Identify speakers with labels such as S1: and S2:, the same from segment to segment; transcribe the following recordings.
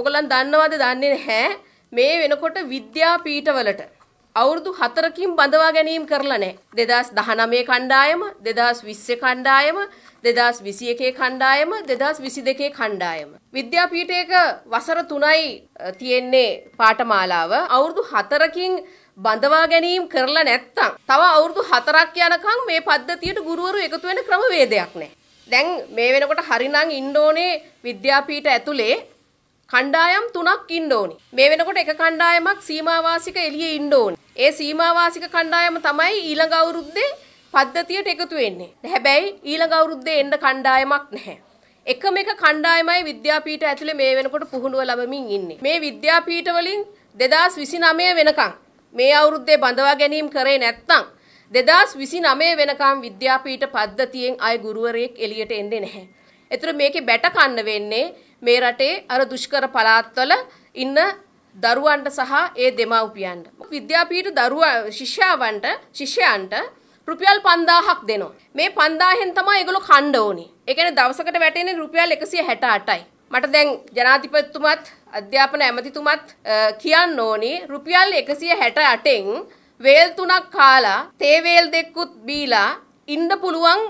S1: ඔගලන් දන්නවද දන්නේ නැහැ මේ වෙනකොට විද්‍යාපීඨවලට අවුරුදු 4කින් බඳවා ගැනීම කරලා නැහැ 2019 කණ්ඩායම 2020 කණ්ඩායම 2021 කණ්ඩායම 2022 කණ්ඩායම විද්‍යාපීඨයක වසර 3යි තියෙන්නේ පාඨමාලාව අවුරුදු 4කින් බඳවා ගැනීම කරලා නැත්තම් තව අවුරුදු 4ක් යනකම් මේ පද්ධතියට ගුරුවරු එකතු වෙන ක්‍රමවේදයක් නැහැ දැන් මේ වෙනකොට හරිනම් ඉන්න ඕනේ විද්‍යාපීඨ ඇතුලේ කණ්ඩායම් තුනක් ඉන්න ඕනි. මේ වෙනකොට එක කණ්ඩායමක් සීමාවාසික එළියේ ඉන්න ඕනි. ඒ සීමාවාසික කණ්ඩායම තමයි ඊළඟ අවුරුද්දේ පද්ධතියට එකතු වෙන්නේ. හැබැයි ඊළඟ අවුරුද්දේ එන්න කණ්ඩායමක් නැහැ. එකම එක කණ්ඩායමයි විද්‍යාපීඨ ඇතුලේ මේ වෙනකොට පුහුණුව ලබමින් ඉන්නේ. මේ විද්‍යාපීඨ වලින් 2029 වෙනකම් මේ අවුරුද්දේ බඳවා ගැනීම කරේ නැත්නම් 2029 වෙනකම් විද්‍යාපීඨ පද්ධතියෙන් අය ගුරුවරයෙක් එළියට එන්නේ නැහැ. ඒතර මේකේ බැට කන්න වෙන්නේ මේ රටේ අර දුෂ්කර පළාත්වල ඉන්න දරුවන්ට සහ ඒ දෙමව්පියන්ට. විද්‍යාපීඨ දරුවා ශිෂ්‍යාවන්ට ශිෂ්‍යයන්ට රුපියල් 5000ක් දෙනවා. මේ 5000න් තමයි ඒගොල්ලෝ කණ්ඩ ඕනේ. ඒ කියන්නේ දවසකට වැටෙන්නේ රුපියල් 168යි. මට දැන් ජනාධිපතිතුමත් අධ්‍යාපන ඇමතිතුමත් කියන්න ඕනේ රුපියල් 168න් වේල් තුනක් කාලා තේ වේල් දෙකකුත් බීලා ඉන්න පුළුවන්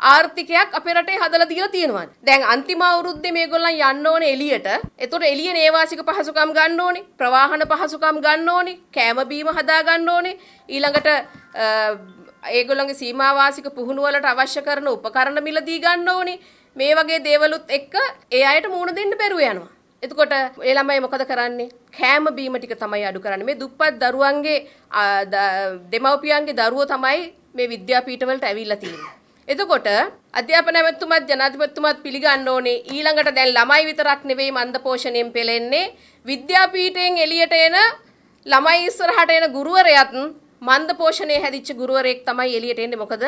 S1: ආර්ථිකයක් අපේ රටේ හදලා දීලා තියෙනවාද? දැන් අන්තිම අවුරුද්දේ මේගොල්ලන් යන්න ඕනේ එළියට. එතකොට එළිය නේවාසික පහසුකම් ගන්න ඕනේ, ප්‍රවාහන පහසුකම් ගන්න ඕනේ, කෑම බීම හදා ගන්න ඕනේ. ඊළඟට ඒගොල්ලන්ගේ සීමාවාසික පුහුණු වලට අවශ්‍ය කරන උපකරණ මිල දී ගන්න ඕනේ. මේ වගේ දේවලුත් එක්ක ඒ අයට මුණ දෙන්න බැරුව යනවා. එතකොට ඒ ළමයි මොකද කරන්නේ? කෑම බීම ටික තමයි අඩු කරන්නේ. මේ දුප්පත් දරුවන්ගේ දෙමව්පියන්ගේ දරුවෝ තමයි මේ විද්‍යාපීඨවලට ඇවිල්ලා තියෙන්නේ. එතකොට අධ්‍යාපනමැතුමත් ජනාධිපතිතුමත් පිළිගන්න ඕනේ ඊළඟට දැන් ළමයි විතරක් නෙවෙයි මන්දපෝෂණයෙන් පෙළෙන්නේ විද්‍යාපීඨයෙන් එළියට එන ළමයි ඉස්සරහට එන ගුරුවරයාත් මන්දපෝෂණයේ හැදිච්ච ගුරුවරයෙක් තමයි එළියට එන්නේ මොකද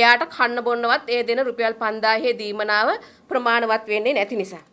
S1: එයාට කන්න බොන්නවත් ඒ දෙන රුපියල් 5000 දීමනාව ප්‍රමාණවත් වෙන්නේ නැති නිසා